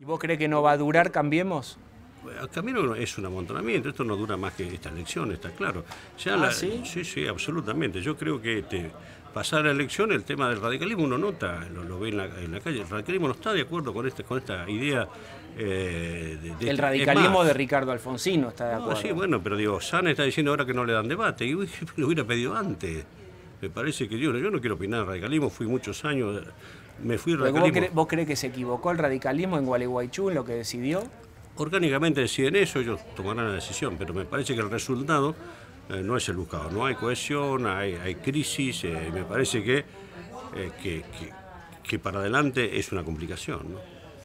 ¿Y vos crees que no va a durar Cambiemos? Camino es un amontonamiento, esto no dura más que esta elección, está claro. Ah, ¿sí? sí, absolutamente. Yo creo que este, pasar la elección, el tema del radicalismo uno nota, lo, ve en la, calle, el radicalismo no está de acuerdo con, este, con esta idea. Eh, de, el este, radicalismo de Ricardo Alfonsino está de acuerdo. sí, bueno, pero digo, San está diciendo ahora que no le dan debate, y lo hubiera pedido antes. Me parece que Dios, yo no quiero opinar, radicalismo, fui muchos años, me fui radicalismo. ¿Vos, crees que se equivocó el radicalismo en Gualeguaychú en lo que decidió? Orgánicamente deciden eso, ellos tomarán la decisión, pero me parece que el resultado eh, no es el buscado. No hay cohesión, hay, crisis, eh, me parece que, eh, que, que, que para adelante es una complicación. ¿no?